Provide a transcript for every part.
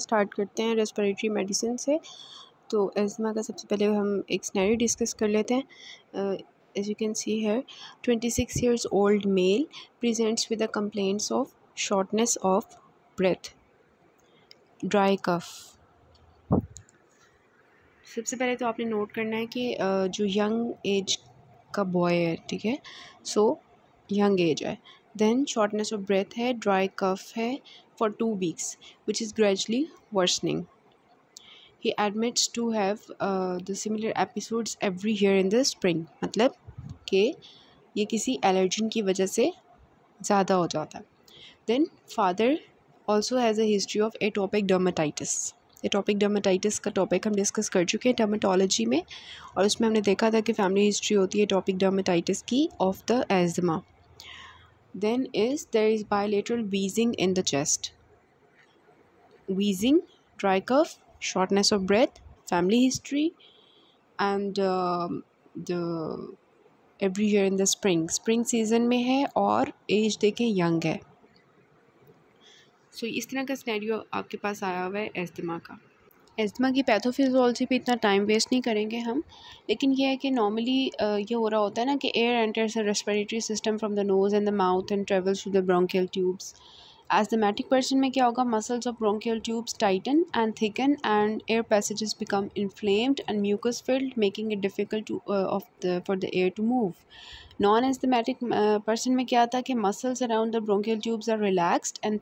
Start करते हैं respiratory medicine से तो एजमा का सबसे पहले हम एक स्नैरी डिस्कस कर लेते हैं एज यू कैन सी है twenty six years old male presents with the complaints of shortness of breath dry cough सबसे पहले तो आपने नोट करना है कि जो यंग एज का बॉय है ठीक है सो यंग एज है देन शॉर्टनेस ऑफ ब्रेथ है ड्राई कफ है for two weeks, which is gradually worsening. He admits to have uh, the similar episodes every year in the spring. matlab ke ye kisi allergen ki wajah se zyada ho jata then father also has a history of atopic dermatitis dermatitis atopic dermatitis का topic हम discuss कर चुके हैं dermatology में और उसमें हमने देखा था कि फैमिली हिस्ट्री होती है एटोपिक डर्माटाइटिस की of the asthma Then is there is bilateral wheezing in the chest. Wheezing, dry cough, shortness of breath, family history, and uh, the every year in the spring spring season में है और as देखें young है सो so, इस तरह का scenario आपके पास आया हुआ है एस्तिमा का एस्थमा की पैथोफिजोलॉजी पे इतना टाइम वेस्ट नहीं करेंगे हम लेकिन ये है कि नॉर्मली ये हो रहा होता है ना कि air enters the respiratory system from the nose and the mouth and travels to the bronchial tubes asthmatic person में क्या होगा muscles of bronchial tubes tighten and thicken and air passage become inflamed and mucus filled making it difficult for the air to move non asthmatic person में क्या था कि muscles around the bronchial tubes are relaxed and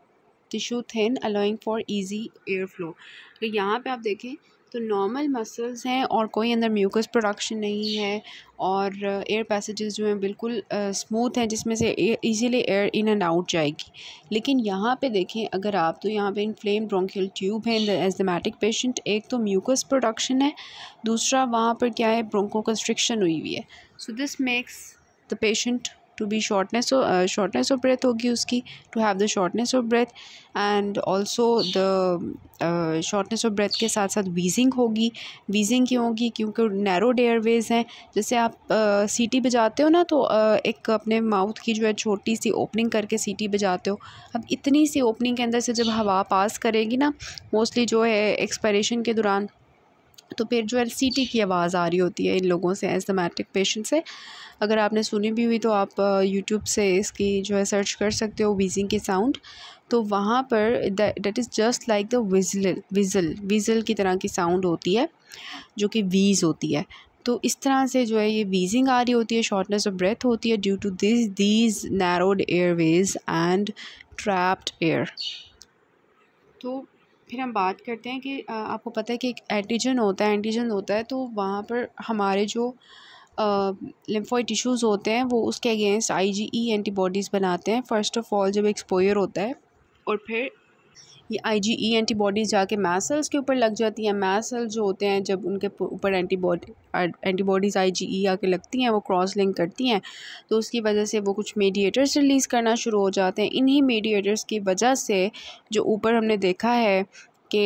tissue thin allowing for easy air flow तो यहाँ पर आप देखें तो नॉर्मल मसल्स हैं और कोई अंदर म्यूकस प्रोडक्शन नहीं है और एयर पैसेजेस जो हैं बिल्कुल स्मूथ हैं जिसमें से easily air in and out जाएगी लेकिन यहाँ पे देखें अगर आप तो यहाँ पे इनफ्लेम ब्रोंकियल ट्यूब है एजमेटिक पेशेंट एक तो म्यूकस प्रोडक्शन है दूसरा वहाँ पर क्या है ब्रोंको कंस्ट्रिक्शन हुई हुई है so this makes the patient to be shortness shortness of breath होगी उसकी to have the shortness of breath and also the shortness of breath के साथ साथ वीजिंग होगी वीजिंग क्यों होगी क्योंकि नैरो डेयरवेज हैं जैसे आप सीटी uh, बजाते हो ना तो uh, एक अपने माउथ की जो है छोटी सी ओपनिंग करके सीटी बजाते हो अब इतनी सी ओपनिंग के अंदर से जब हवा पास करेगी ना मोस्टली जो है एक्सपायरेशन के दौरान तो फिर जो है सीटी की आवाज़ आ रही होती है इन लोगों से एस्थमेटिक पेशेंट से अगर आपने सुनी भी हुई तो आप यूट्यूब से इसकी जो है सर्च कर सकते हो वीजिंग की साउंड तो वहाँ पर that is just like the whistle whistle whistle की तरह की साउंड होती है जो कि वीज़ होती है तो इस तरह से जो है ये वीजिंग आ रही होती है शॉर्टनेस ऑफ ब्रेथ होती है due to this these narrowed airways and trapped air तो फिर हम बात करते हैं कि आपको पता है कि एक एंटीजन होता है एंटीजन होता है तो वहाँ पर हमारे जो लिम्फॉइड टिश्यूज़ होते हैं वो उसके अगेंस्ट आईजीई एंटीबॉडीज़ बनाते हैं फ़र्स्ट ऑफ ऑल जब एक्सपोयर होता है और फिर ये ई एंटीबॉडीज़ जाके मैसल्स के ऊपर लग जाती हैं मैसल जो होते हैं जब उनके ऊपर एंटीबॉडी एंटीबॉडीज़ आईजीई आके लगती हैं वो क्रॉस लिंक करती हैं तो उसकी वजह से वो कुछ मीडिएटर्स रिलीज़ करना शुरू हो जाते हैं इन्हीं मीडिएटर्स की वजह से जो ऊपर हमने देखा है के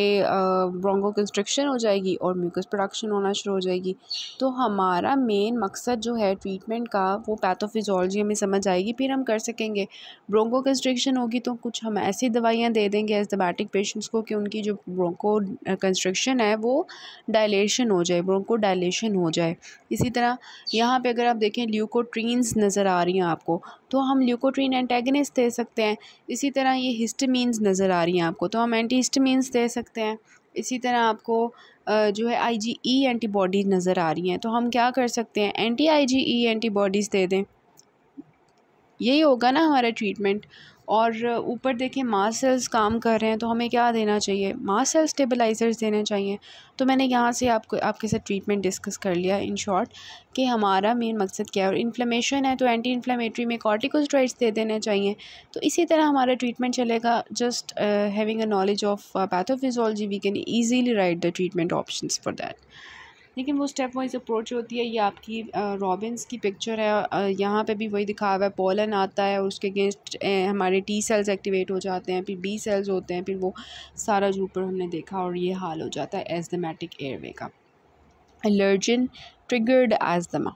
ब्रोंगो कंस्ट्रक्शन हो जाएगी और म्यूकस प्रोडक्शन होना शुरू हो जाएगी तो हमारा मेन मकसद जो है ट्रीटमेंट का वो पैथोफिजोलॉजी हमें समझ आएगी फिर हम कर सकेंगे ब्रोंगो कंस्ट्रक्शन होगी तो कुछ हम ऐसी दवाइयाँ दे देंगे एस्थेमेटिक पेशेंट्स को कि उनकी जो ब्रोंको कंस्ट्रक्शन है वो डायलेशन हो जाए ब्रोंको डायलेशन हो जाए इसी तरह यहाँ पर अगर आप देखें ल्यूकोट्रीन्स नज़र आ रही हैं आपको तो हम ल्यूकोट्रीन एंटेगनिस्ट दे सकते हैं इसी तरह ये हिस्टमीन्स नज़र आ रही हैं आपको तो हम एंटी हिस्टमीन्स दे सकते हैं इसी तरह आपको जो है आईजीई एंटीबॉडीज़ नज़र आ रही हैं तो हम क्या कर सकते हैं एंटी आईजीई एंटीबॉडीज़ दे दें यही होगा ना हमारा ट्रीटमेंट और ऊपर देखें मास सेल्स काम कर रहे हैं तो हमें क्या देना चाहिए मास सेल्स स्टेबलाइज़र्स देने चाहिए तो मैंने यहाँ से आपको आपके साथ ट्रीटमेंट डिस्कस कर लिया इन शॉर्ट कि हमारा मेन मकसद क्या है और इन्फ्लेमेशन है तो एंटी इन्फ्लेमेटरी में कॉर्टिकोस्ट्राइड्स दे देने चाहिए तो इसी तरह हमारा ट्रीटमेंट चलेगा just having a knowledge of pathophysiology we can easily write the treatment option for that लेकिन वो स्टेप वाइज अप्रोच होती है ये आपकी रॉबिन्स की पिक्चर है यहाँ पे भी वही दिखा हुआ है पोलन आता है और उसके अगेंस्ट हमारे टी सेल्स एक्टिवेट हो जाते हैं फिर बी सेल्स होते हैं फिर वो सारा जूपर हमने देखा और ये हाल हो जाता है एजमेटिक एयरवे का एलर्जन ट्रिगर्ड एजमा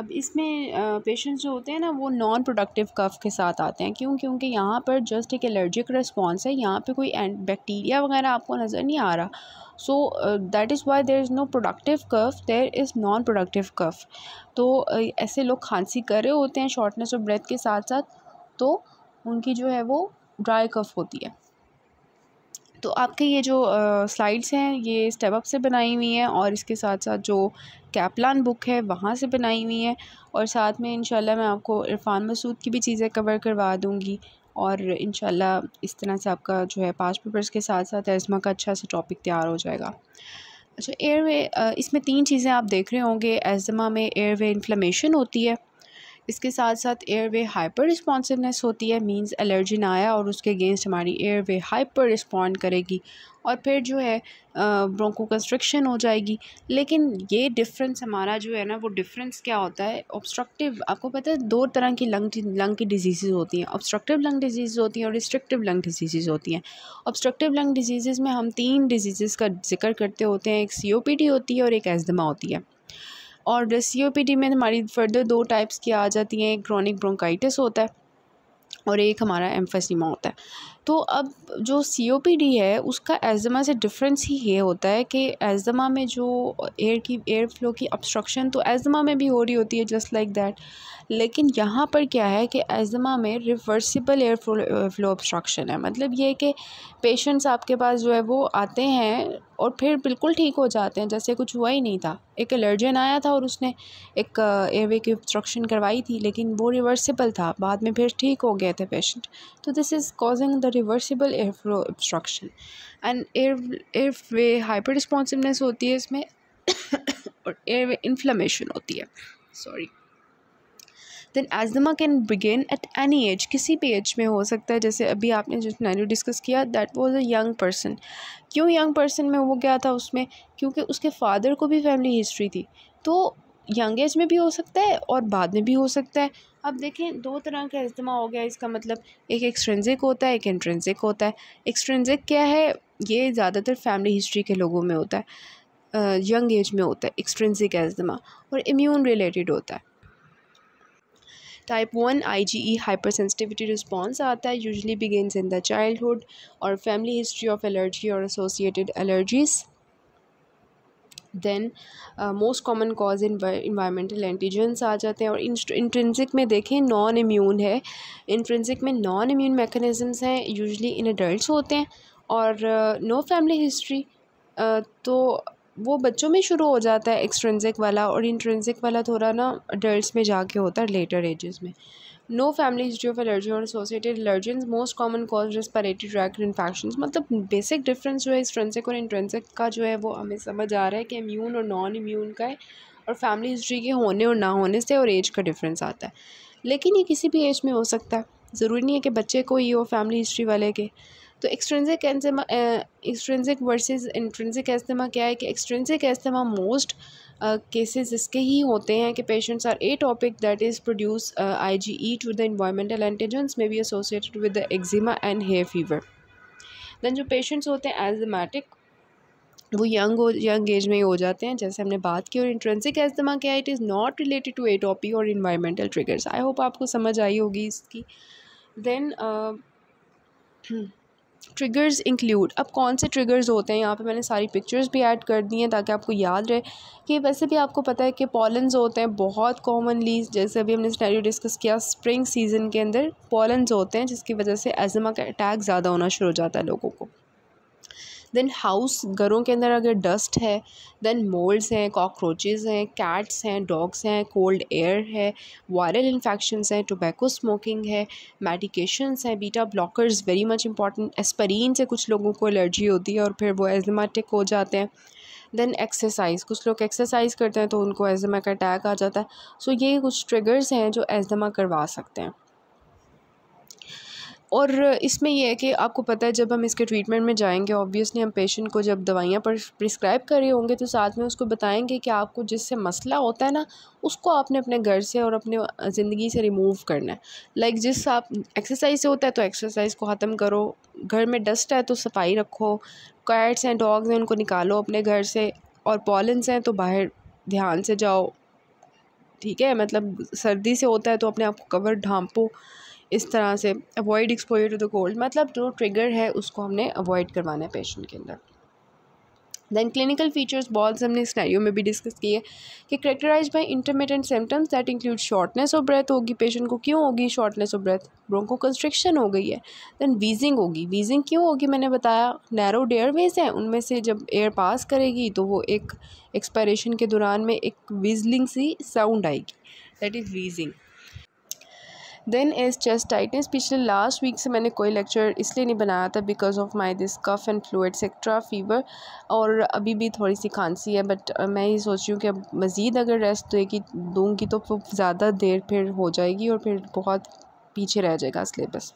अब इसमें पेशेंट्स जो होते हैं ना वो नॉन प्रोडक्टिव कफ़ के साथ आते हैं क्यों क्योंकि यहाँ पर जस्ट एक एलर्जिक रिस्पॉन्स है यहाँ पे कोई बैक्टीरिया वगैरह आपको नज़र नहीं आ रहा so that is why there is no productive cough there is non productive cough तो ऐसे लोग खांसी कर रहे होते हैं शॉर्टनेस ऑफ ब्रेथ के साथ साथ तो उनकी जो है वो ड्राई कफ़ होती है तो आपके ये जो स्लाइड्स हैं ये अप से बनाई हुई हैं और इसके साथ साथ जो कैपलान बुक है वहाँ से बनाई हुई हैं और साथ में इन मैं आपको इरफान मसूद की भी चीज़ें कवर करवा दूँगी और इन इस तरह से आपका जो है पास पेपर्स के साथ साथ एजमा का अच्छा सा टॉपिक तैयार हो जाएगा अच्छा एयरवे इसमें तीन चीज़ें आप देख रहे होंगे एजमा में एयरवे इन्फ्लेमेशन होती है इसके साथ साथ एयरवे हाइपर रिस्पॉन्सिवनेस होती है मींस ना आया और उसके अगेंस्ट हमारी एयरवे हाइपर रिस्पॉन्ड करेगी और फिर जो है ब्रोंको कंस्ट्रक्शन हो जाएगी लेकिन ये डिफरेंस हमारा जो है ना वो डिफरेंस क्या होता है ऑब्स्ट्रक्टिव आपको पता है दो तरह की लंग लंग की डिजीज़ होती हैं ऑब्स्ट्रक्टिव लंग डिजीज़ होती हैं और रिस्ट्रिक्टिव लंग डिजीज़ होती हैं ऑब्स्ट्रक्टिव लंग डिजीज़ में हम तीन डिजीज़ का जिक्र करते होते हैं एक सी होती है और एक एजमा होती है और सी में हमारी फर्दर दो टाइप्स की आ जाती हैं एक क्रॉनिक ब्रोंकाइटिस होता है और एक हमारा एम्फेसिमा होता है तो अब जो सी ओ पी डी है उसका एजमा से डिफरेंस ही ये होता है कि एजमा में जो एयर की एयर फ्लो की ऑब्स्ट्रक्शन तो एजमा में भी हो रही होती है जस्ट लाइक दैट लेकिन यहाँ पर क्या है कि एजमा में reversible air flow flow obstruction है मतलब ये कि पेशेंट्स आपके पास जो है वो आते हैं और फिर बिल्कुल ठीक हो जाते हैं जैसे कुछ हुआ ही नहीं था एक एलर्जन आया था और उसने एक एयरवे uh, की ऑब्स्ट्रक्शन करवाई थी लेकिन वो रिवर्सिबल था बाद में फिर ठीक हो गए थे पेशेंट तो this is causing the reversible air flow obstruction and air air way hyper responsiveness होती है इसमें और एयर वे इन्फ्लमेशन होती है sorry then asthma can begin at any age किसी भी एज में हो सकता है जैसे अभी आपने जो नैन्यू डिस्कस किया that was a young person क्यों यंग पर्सन में वो गया था उसमें क्योंकि उसके फादर को भी फैमिली हिस्ट्री थी तो यंग एज में भी हो सकता है और बाद में भी हो सकता है अब देखें दो तरह का इज्तिमा हो गया इसका मतलब एक एक्सट्रेंसिक होता है एक इंट्रेंसिक होता है एक्सट्रेंसिक क्या है ये ज़्यादातर फैमिली हिस्ट्री के लोगों में होता है यंग एज में होता है एक्सट्रेंसिक इज्तिमा और इम्यून रिलेटेड होता है type one I G E hypersensitivity response आता है usually begins in the childhood और फैमिली हिस्ट्री ऑफ एलर्जी और associated allergies then most common cause in environmental antigens आ जाते हैं और इंट्रेंसिक में देखें नॉन इम्यून है इंट्रेंसिक में नॉन इम्यून मैकेनिज़म्स हैं यूजली इन अडल्ट होते हैं और नो फैमिली हिस्ट्री तो वो बच्चों में शुरू हो जाता है एक्सट्रेंसिक वाला और इंट्रेंसिक वाला थोड़ा ना अडल्ट में जाके होता है लेटर एजेस में no family history of allergy और associated allergens most common cause respiratory tract infection मतलब बेसिक डिफरेंस जो है इंट्रेंसिक और इंट्रेंसिक का जो है वो हमें समझ आ रहा है कि इम्यून और नॉन इम्यून का है और फैमिली हिस्ट्री के होने और ना होने से और एज का डिफरेंस आता है लेकिन ये किसी भी एज में हो सकता है ज़रूरी नहीं है कि बच्चे को ही हो फैमिली हिस्ट्री वाले के तो एक्सट्रेंसिक एंसेमा एक्सट्रेंसिक वर्सेस इंट्रेंसिक एस्थमा क्या है कि extrinsic asthma most cases uh, इसके ही होते हैं कि patients are atopic that is produce I G E to the environmental antigens may be associated with the eczema and hay fever than जो patients होते हैं एजमेटिक वो यंग हो यंग एज में ही हो जाते हैं जैसे हमने बात की और इंट्रेंसिक एजमा क्या it is not related to atopic और इन्वायरमेंटल ट्रिगर्स आई होप आपको समझ आई होगी इसकी देन ट्रिगर्स इंक्लूड अब कौन से ट्रिगर्स होते हैं यहाँ पे मैंने सारी पिक्चर्स भी ऐड कर दी हैं ताकि आपको याद रहे कि वैसे भी आपको पता है कि पॉलन्स होते हैं बहुत कॉमनली जैसे अभी हमने स्नैरियो डिस्कस किया स्प्रिंग सीज़न के अंदर पॉलन्स होते हैं जिसकी वजह से एजमा का अटैक ज़्यादा होना शुरू हो जाता है लोगों को देन हाउस घरों के अंदर अगर डस्ट है देन मोल्ड्स हैं कॉकरोचेज़ हैं कैट्स हैं डॉग्स हैं कोल्ड एयर है वायरल इन्फेक्शन हैं टोबैको स्मोकिंग है मेडिकेशंस हैं beta blockers very much important aspirin से कुछ लोगों को एलर्जी होती है और फिर वो एजमेटिक हो जाते हैं देन एक्सरसाइज कुछ लोग एक्सरसाइज करते हैं तो उनको एजमा का अटैक आ जाता है सो so, ये कुछ ट्रिगर्स हैं जो एजमा करवा सकते हैं और इसमें यह है कि आपको पता है जब हम इसके ट्रीटमेंट में जाएंगे ऑब्वियसली हम पेशेंट को जब दवाइयाँ पर प्रिस्क्राइब कर रहे होंगे तो साथ में उसको बताएंगे कि आपको जिससे मसला होता है ना उसको आपने अपने घर से और अपने ज़िंदगी से रिमूव करना है लाइक like जिस आप एक्सरसाइज से होता है तो एक्सरसाइज को ख़त्म करो घर में डस्ट है तो सफाई रखो कैट्स हैं डॉग्स हैं उनको निकालो अपने घर से और पॉलेंस हैं तो बाहर ध्यान से जाओ ठीक है मतलब सर्दी से होता है तो अपने आप को कवर ढांपो इस तरह से avoid exposure to the cold मतलब जो ट्रिगर है उसको हमने अवॉइड करवाना है पेशेंट के अंदर दैन क्लिनिकल फीचर्स बॉल्स हमने स्नैरियो में भी डिस्कस किए कि characterize by intermittent symptoms that include shortness of breath होगी पेशेंट को क्यों होगी shortness of breath broncho constriction हो गई है दैन वीजिंग होगी वीजिंग क्यों होगी मैंने बताया नैरो डेयरवेज हैं उनमें से जब एयर पास करेगी तो वो एक एक्सपायरेशन के दौरान में एक विजलिंग सी साउंड आएगी that is wheezing then is chest tightness पिछले लास्ट वीक से मैंने कोई लेक्चर इसलिए नहीं बनाया था because of my this cough and flu सेक्ट्रा फीवर और अभी भी थोड़ी सी खांसी है बट मैं ये सोच रही हूँ कि अब मज़ीद अगर रेस्ट देगी दूँगी तो ज़्यादा देर फिर हो जाएगी और फिर बहुत पीछे रह जाएगा सिलेबस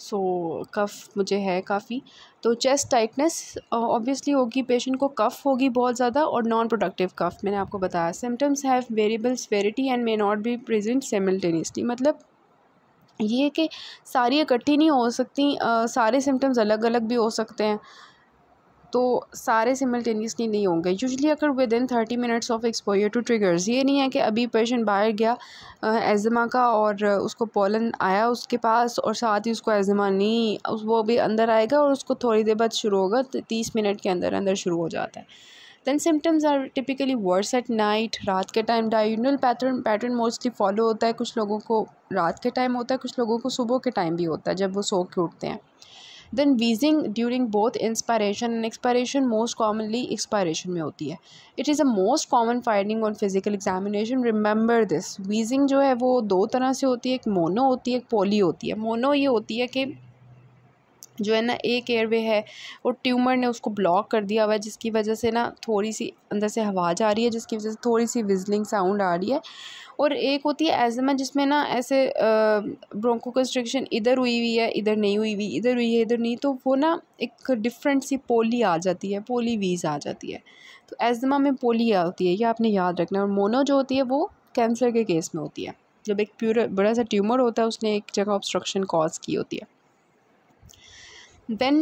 सो so, कफ़ मुझे है काफ़ी तो चेस्ट टाइटनेस ऑब्वियसली होगी पेशेंट को कफ़ होगी बहुत ज़्यादा और नॉन प्रोडक्टिव कफ़ मैंने आपको बताया symptoms have variable variety and may not be present simultaneously मतलब ये कि सारी इकट्ठी नहीं हो सकती आ, सारे सिम्टम्स अलग अलग भी हो सकते हैं तो सारे सिमल्टेनियसली नहीं होंगे यूजली अगर within thirty minutes of exposure to triggers ये नहीं है कि अभी पेशेंट बाहर गया एजमा का और उसको पोलन आया उसके पास और साथ ही उसको एजमा नहीं वो भी अंदर आएगा और उसको थोड़ी देर बाद शुरू होगा तो तीस मिनट के अंदर अंदर शुरू हो जाता है then symptoms are typically worse at night रात के time diurnal pattern pattern mostly follow होता है कुछ लोगों को रात के टाइम होता है कुछ लोगों को सुबह के टाइम भी होता है जब वो सो के उठते हैं then wheezing during both inspiration and expiration most commonly expiration में होती है it is a most common finding on physical examination remember this wheezing जो है वो दो तरह से होती है एक मोनो होती है एक पोली होती है मोनो ये होती है कि जो है ना एक एयरवे है वो ट्यूमर ने उसको ब्लॉक कर दिया हुआ है जिसकी वजह से ना थोड़ी सी अंदर से हवा जा रही है जिसकी वजह से थोड़ी सी विजलिंग साउंड आ रही है और एक होती है एजमा जिसमें ना ऐसे ब्रोंको कंस्ट्रक्शन इधर हुई हुई है इधर नहीं हुई हुई इधर हुई है इधर नहीं तो वो ना एक डिफरेंट सी पोली आ जाती है पोली वीज आ जाती है तो एजमा में पोली होती है ये आपने याद रखना और मोनो जो होती है वो कैंसर के केस में होती है जब एक प्यूर बड़ा सा ट्यूमर होता है उसने एक जगह ऑब्स्ट्रक्शन कॉज की होती है then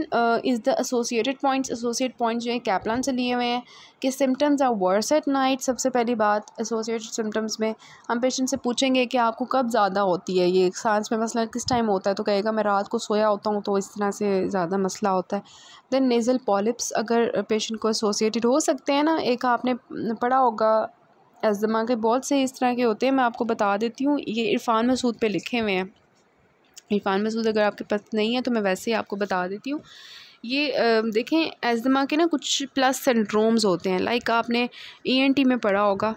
is the associated points associate points जो है कैपलान से लिए हुए हैं कि symptoms are worse at night सबसे पहली बात एसोसिएटेड सिम्टम्स में हम पेशेंट से पूछेंगे कि आपको कब ज़्यादा होती है ये सांस में मसला किस टाइम होता है तो कहेगा मैं रात को सोया होता हूँ तो इस तरह से ज़्यादा मसला होता है देन नेज़ल पॉलिप्स अगर पेशेंट को एसोसिएटेड हो सकते हैं ना एक आपने पढ़ा होगा एजमा के बहुत से इस तरह के होते हैं मैं आपको बता देती हूँ ये इरफान मसूद पे लिखे हुए हैं इरफान मसूद अगर आपके पास नहीं है तो मैं वैसे ही आपको बता देती हूँ ये देखें एजमा के ना कुछ प्लस सिंड्रोम्स होते हैं लाइक आपने टी e में पढ़ा होगा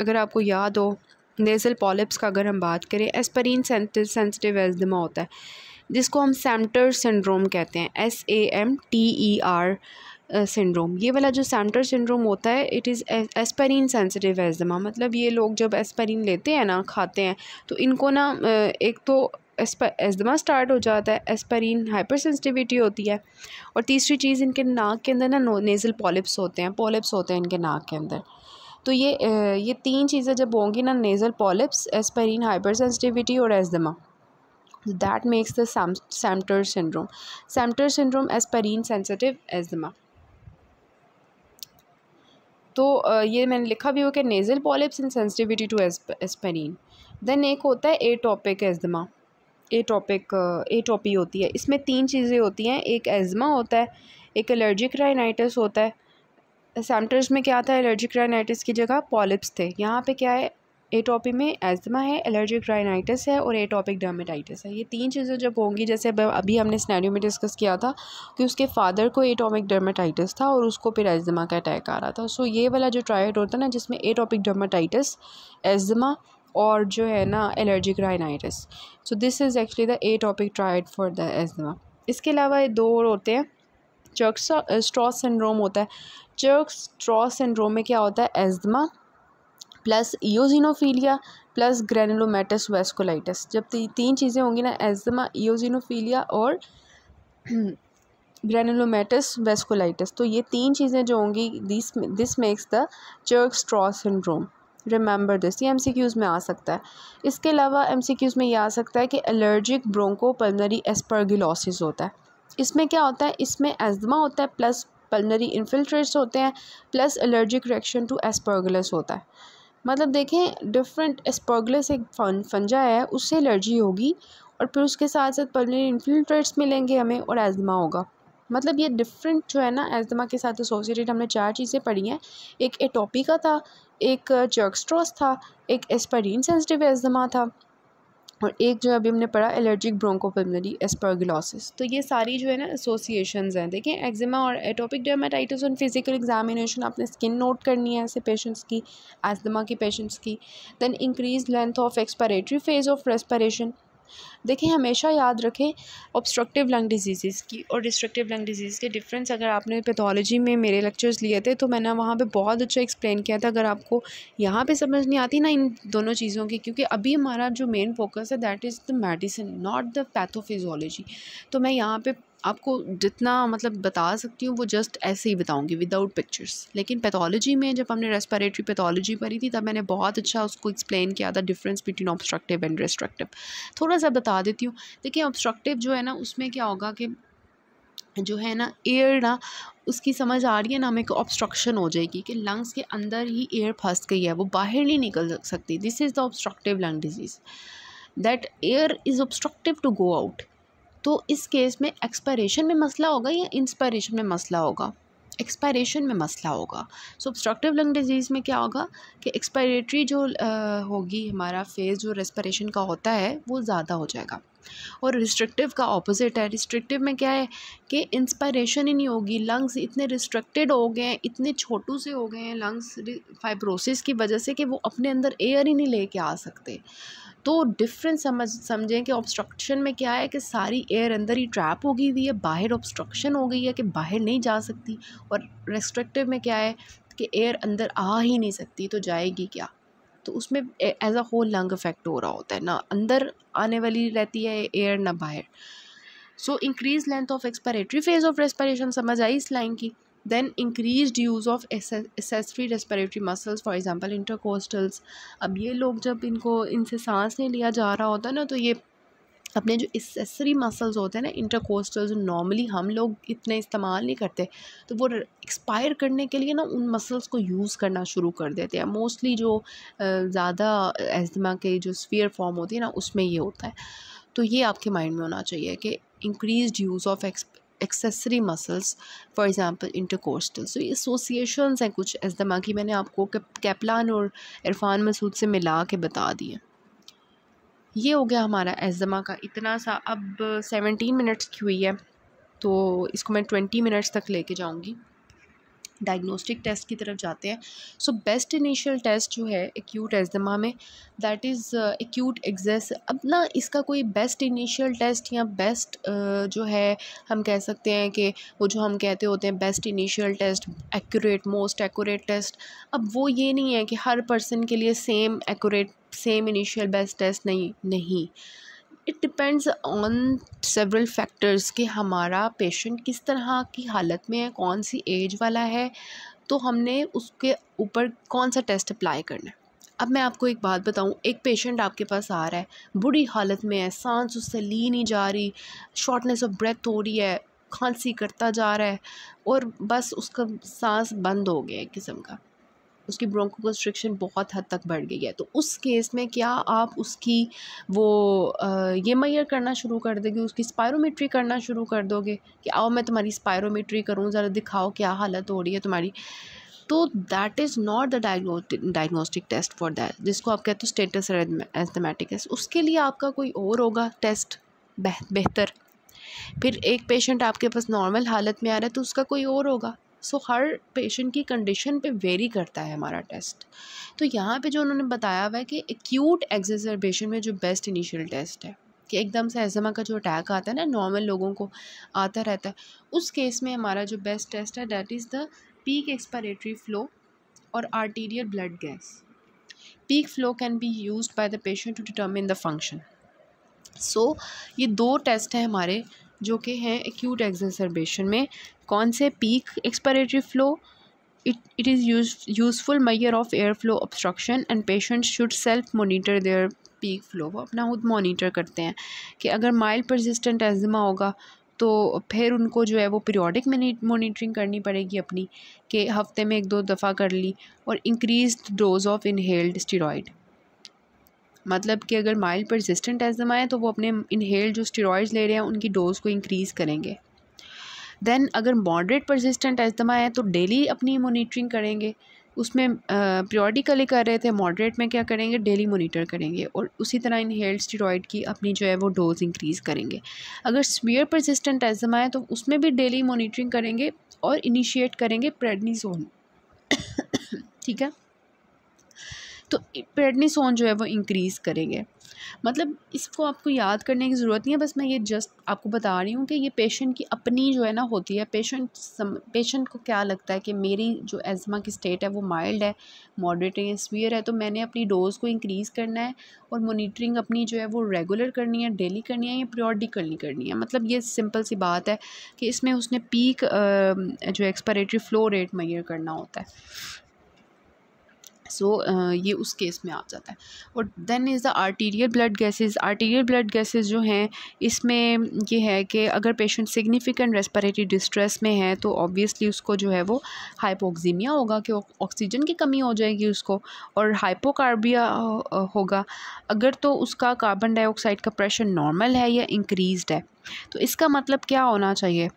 अगर आपको याद हो नेज़ल पॉलिप्स का अगर हम बात करें एस्परिन सेंसिटिव एजमा होता है जिसको हम सैम्टर सिंड्रोम कहते हैं S A M T E R syndrome ये वाला जो सैम्टर सिंड्रोम होता है it is aspirin sensitive asthma मतलब ये लोग जब एस्परिन लेते हैं ना खाते हैं तो इनको ना एक तो एस्पर एजमा स्टार्ट हो जाता है एस्परिन हाइपर सेंसिटिविटी होती है और तीसरी चीज़ इनके नाक के अंदर ना नेज़ल पॉलिप्स होते हैं पॉलिप्स होते हैं इनके नाक के अंदर तो ये ये तीन चीज़ें जब होंगी ना nasal polyps aspirin hyper sensitivity और asthma that makes the syndrome Samter syndrome aspirin sensitive asthma तो ये मैंने लिखा भी हो कि nasal polyps in sensitivity to aspirin then एक होता है atopic asthma atopic atopy होती है इसमें तीन चीज़ें होती हैं एक एज़मा होता है एक एलर्जिक राइनाइटिस होता है सैम्टर्स में क्या था एलर्जिक राइनाइटिस की जगह पॉलिप्स थे यहाँ पे क्या है ए टॉपी में एजमा है एलर्जिक राइनाइटिस है और ए टॉपिक डर्मेटाइटिस है ये तीन चीज़ें जब होंगी जैसे अभी हमने स्नैडियो में डिस्कस किया था कि उसके फादर को ए टॉपिक डर्मेटाइटिस था और उसको फिर एजमा का अटैक आ रहा था सो ये वाला जो ट्रायड होता है ना जिसमें ए टॉपिक डर्मेटाइटिस एजमा और जो है ना allergic rhinitis so this is actually the atopic triad for the asthma इसके अलावा ये दो और होते हैं चर्क्स स्ट्रॉ सिंड्रोम होता है चर्क्स स्ट्रॉ सिंड्रोम में क्या होता है asthma plus eosinophilia plus granulomatous vasculitis जब ती, तीन चीज़ें होंगी ना एजमा ईोजिनोफीलिया और ग्रेनुलोमेटस वेस्कोलाइटिस तो ये तीन चीज़ें जो होंगी this this makes the Churg Strauss syndrome remember this ये एमसीक्यूज़ में आ सकता है इसके अलावा एमसीक्यूज़ में ये आ सकता है कि एलर्जिक ब्रोंको पलनरी एस्पर्गिलोसिस होता है इसमें क्या होता है इसमें एजमा होता है प्लस पलनरी इन्फिल्ट्रेट्स होते हैं plus allergic reaction to aspergillus होता है मतलब देखें डिफरेंट एस्पर्गुलस एक फन फंजा है उससे एलर्जी होगी और फिर उसके साथ साथ पल्मनरी इन्फिल्ट्रेट्स मिलेंगे हमें और एजमा होगा मतलब ये डिफरेंट जो है ना एजमा के साथ एसोसिएटेड हमने चार चीज़ें पढ़ी हैं एक एटोपी का था एक जर्कस्ट्रॉस था एक एस्परिन सेंसिटिव एजमा था और एक जो अभी हमने पढ़ा एलर्जिक ब्रोंकोपलमरी एस्पर्गलॉसिस तो ये सारी जो है ना एसोसिएशन हैं देखें एक्जिमा और एटोपिक डर्माटाइटिस और फिजिकल एग्जामिनेशन आपने स्किन नोट करनी है ऐसे पेशेंट्स की एजमा के पेशेंट्स की then increase length of expiratory phase of respiration देखें हमेशा याद रखें ऑब्स्ट्रक्टिव लंग डिजीज़ की और डिस्ट्रक्टिव लंग डिजीज़ के डिफरेंस अगर आपने पैथोलॉजी में मेरे लेक्चर्स लिए थे तो मैंने वहाँ पे बहुत अच्छा एक्सप्लेन किया था अगर आपको यहाँ पे समझ नहीं आती ना इन दोनों चीज़ों की क्योंकि अभी हमारा जो मेन फोकस है that is the medicine not the pathophysiology तो मैं यहाँ पर आपको जितना मतलब बता सकती हूँ वो जस्ट ऐसे ही बताऊँगी विदाउट पिक्चर्स लेकिन पैथोलॉजी में जब हमने रेस्पिरेटरी पैथोलॉजी पढ़ी थी तब मैंने बहुत अच्छा उसको एक्सप्लेन किया था difference between obstructive and restrictive थोड़ा सा बता देती हूँ देखिए ऑब्स्ट्रक्टिव जो है ना उसमें क्या होगा कि जो है ना एयर ना उसकी समझ आ रही है ना हमें ऑब्स्ट्रक्शन हो जाएगी कि लंग्स के अंदर ही एयर फंस गई है वो बाहर नहीं निकल सकती this is the obstructive lung disease that air is obstructive to go out तो इस केस में एक्सपायरेशन में मसला होगा या इंस्पायरेशन में मसला होगा एक्सपायरेशन में मसला होगा सो ऑब्स्ट्रक्टिव लंग डिजीज़ में क्या होगा कि एक्सपायरेटरी जो होगी हमारा फेज़ जो रेस्परेशन का होता है वो ज़्यादा हो जाएगा और रिस्ट्रिक्टिव का ऑपोजिट है रिस्ट्रिक्टिव में क्या है कि इंस्पायरेशन ही नहीं होगी लंग्स इतने रिस्ट्रिक्टेड हो गए हैं इतने छोटू से हो गए हैं लंग्स फाइब्रोसिस की वजह से कि वो अपने अंदर एयर ही नहीं लेके आ सकते तो डिफरेंस समझ समझें कि ऑब्स्ट्रक्शन में क्या है कि सारी एयर अंदर ही ट्रैप हो गई हुई है बाहर ऑब्स्ट्रक्शन हो गई है कि बाहर नहीं जा सकती और रेस्ट्रिक्टिव में क्या है कि एयर अंदर आ ही नहीं सकती तो जाएगी क्या तो उसमें as a whole lung effect हो रहा होता है ना अंदर आने वाली रहती है एयर ना बाहर so increase length of expiratory phase of respiration समझ आई इस लाइन की then increased use of accessory respiratory muscles for example intercostals अब ये लोग जब इनको इनसे सांस नहीं लिया जा रहा होता ना तो ये अपने जो एसेसरी मसल्स होते हैं ना इंटरकोस्टल्स जो नॉर्मली हम लोग इतने इस्तेमाल नहीं करते तो वो एक्सपायर करने के लिए ना उन मसल्स को यूज़ करना शुरू कर देते हैं मोस्टली जो ज़्यादा एजमा के जो स्फीयर फॉर्म होती है ना उसमें ये होता है तो ये आपके माइंड में होना चाहिए कि increase use of accessory muscles for example intercostal so ये एसोसिएशंस हैं कुछ इस दमा की मैंने आपको कैपलान और इरफान मसूद से मिला के बता दिए ये हो गया हमारा एजमा का इतना सा अब सेवनटीन मिनट्स की हुई है तो इसको मैं ट्वेंटी मिनट्स तक लेके जाऊँगी डायग्नोस्टिक टेस्ट की तरफ जाते हैं सो बेस्ट इनिशियल टेस्ट जो है एक्यूट एजमा में दैट इज़ एक्यूट एग्जेस अब ना इसका कोई बेस्ट इनिशियल टेस्ट या बेस्ट uh, जो है हम कह सकते हैं कि वो जो हम कहते होते हैं best initial test accurate most accurate test अब वो ये नहीं है कि हर पर्सन के लिए same accurate same initial best test नहीं नहीं it depends on several factors कि हमारा पेशेंट किस तरह की हालत में है कौन सी एज वाला है तो हमने उसके ऊपर कौन सा टेस्ट अप्लाई करना है अब मैं आपको एक बात बताऊं एक पेशेंट आपके पास आ रहा है बुरी हालत में है सांस उससे ली नहीं जा रही शॉर्टनेस ऑफ ब्रेथ हो रही है खांसी करता जा रहा है और बस उसका सांस बंद हो गया है किस्म का उसकी ब्रोंको कंस्ट्रिक्शन बहुत हद तक बढ़ गई है तो उस केस में क्या आप उसकी वो आ, ये मैयर करना शुरू कर दोगे उसकी स्पायरोमेट्री करना शुरू कर दोगे कि आओ मैं तुम्हारी स्पायरोमेट्री करूँ ज़रा दिखाओ क्या हालत हो रही है तुम्हारी तो that is not the diagnostic test for that जिसको आप कहते हो स्टेटस एस्थमेटिकस उसके लिए आपका कोई और होगा टेस्ट बेहतर फिर एक पेशेंट आपके पास नॉर्मल हालत में आ रहा है तो उसका कोई और होगा सो हर पेशेंट की कंडीशन पे वेरी करता है हमारा टेस्ट तो यहाँ पे जो उन्होंने बताया हुआ है कि एक्यूट एग्जर्बेशन में जो बेस्ट इनिशियल टेस्ट है कि एकदम से एजमा का जो अटैक आता है ना नॉर्मल लोगों को आता रहता है उस केस में हमारा जो बेस्ट टेस्ट है that is the peak expiratory flow और arterial blood gas peak flow can be use by the patient to determine the function so ये दो टेस्ट हैं हमारे जो कि हैं एक्यूट एग्जर्सरबेशन में कौन से peak expiratory flow it it is useful measure of air flow obstruction and patient should self monitor their peak flow वो अपना खुद मोनीटर करते हैं कि अगर माइल्ड परसिस्टेंट एजमा होगा तो फिर उनको जो है वो पीरियडिक मोनीटरिंग करनी पड़ेगी अपनी कि हफ्ते में एक दो दफ़ा कर ली और increase dose of inhaled steroid मतलब कि अगर माइल्ड परसिस्टेंट एजमा है तो वो अपने इनहेल जो स्टेरॉइड्स ले रहे हैं उनकी डोज़ को इंक्रीज़ करेंगे दैन अगर मॉडरेट परसिस्टेंट एजमा है तो डेली अपनी मोनीटरिंग करेंगे उसमें प्योरिटिकली कर रहे थे मॉडरेट में क्या करेंगे डेली मोनीटर करेंगे और उसी तरह इनहेल्ड स्टेरॉयड की अपनी जो है वो डोज इंक्रीज़ करेंगे अगर स्वीयर परसिस्टेंट एजमा है तो उसमें भी डेली मोनीटरिंग करेंगे और इनिशिएट करेंगे प्रेडनीजोन ठीक है तो प्रेडनिसोन जो है वो इंक्रीज़ करेंगे मतलब इसको आपको याद करने की ज़रूरत नहीं है बस मैं ये जस्ट आपको बता रही हूँ कि ये पेशेंट की अपनी जो है ना होती है पेशेंट सम पेशेंट को क्या लगता है कि मेरी जो एजमा की स्टेट है वो माइल्ड है मॉडरेट है स्वियर है तो मैंने अपनी डोज़ को इंक्रीज़ करना है और मोनिटरिंग अपनी जो है वो रेगुलर करनी है डेली करनी है या पीरियडिकली करनी है मतलब ये सिंपल सी बात है कि इसमें उसने पीक जो एक्सपायरेटरी फ्लो रेट मैयर करना होता है सो uh, ये उस केस में आ जाता है और then is the arterial blood gases arterial blood gases जो हैं इसमें ये है कि अगर पेशेंट सिग्निफिकेंट रेस्परेटरी डिस्ट्रेस में है तो ऑब्वियसली उसको जो है वो हाइपोक्सीमिया होगा कि ऑक्सीजन की कमी हो जाएगी उसको और हाइपोकार्बिया होगा अगर तो उसका कार्बन डाइऑक्साइड का प्रेशर नॉर्मल है या इंक्रीज है तो इसका मतलब क्या होना चाहिए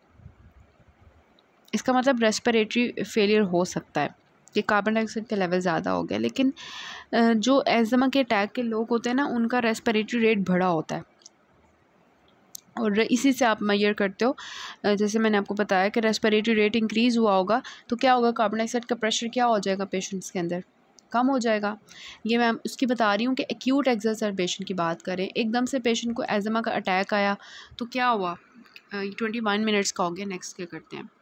इसका मतलब रेस्परेटरी फेलियर हो सकता है कि कार्बन डाइऑक्साइड के लेवल ज़्यादा हो गया लेकिन जो एजमा के अटैक के लोग होते हैं ना उनका रेस्परेटरी रेट बढ़ा होता है और इसी से आप मैयर करते हो जैसे मैंने आपको बताया कि रेस्परेटरी रेट इंक्रीज़ हुआ होगा तो क्या होगा कार्बन डाइऑक्साइड का प्रेशर क्या हो जाएगा पेशेंट्स के अंदर कम हो जाएगा ये मैं उसकी बता रही हूँ कि एक्यूट एग्जर्सर्बेशन की बात करें एकदम से पेशेंट को एजमा का अटैक आया तो क्या हुआ ट्वेंटी वन मिनट्स का हो गया नेक्स्ट क्या करते हैं